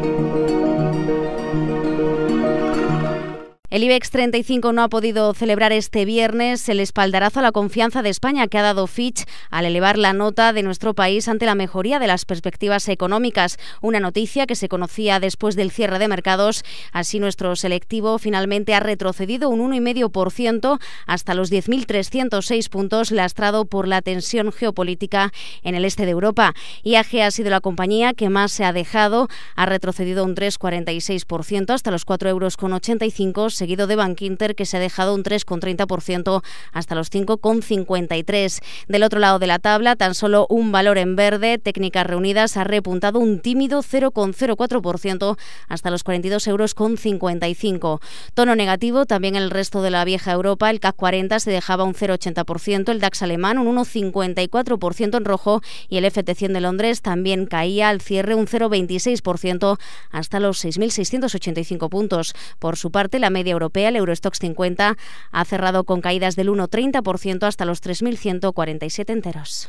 Thank you. El IBEX 35 no ha podido celebrar este viernes el espaldarazo a la confianza de España que ha dado Fitch al elevar la nota de nuestro país ante la mejoría de las perspectivas económicas, una noticia que se conocía después del cierre de mercados. Así nuestro selectivo finalmente ha retrocedido un 1,5% hasta los 10.306 puntos lastrado por la tensión geopolítica en el este de Europa. IAG ha sido la compañía que más se ha dejado, ha retrocedido un 3,46% hasta los 4,85 euros seguido de Bankinter, que se ha dejado un 3,30% hasta los 5,53. Del otro lado de la tabla, tan solo un valor en verde, Técnicas Reunidas ha repuntado un tímido 0,04% hasta los 42,55 euros. Tono negativo también el resto de la vieja Europa, el CAC 40 se dejaba un 0,80%, el DAX alemán un 1,54% en rojo y el FT100 de Londres también caía al cierre un 0,26% hasta los 6.685 puntos. Por su parte, la media europea, el Eurostox 50 ha cerrado con caídas del 1,30% hasta los 3.147 enteros.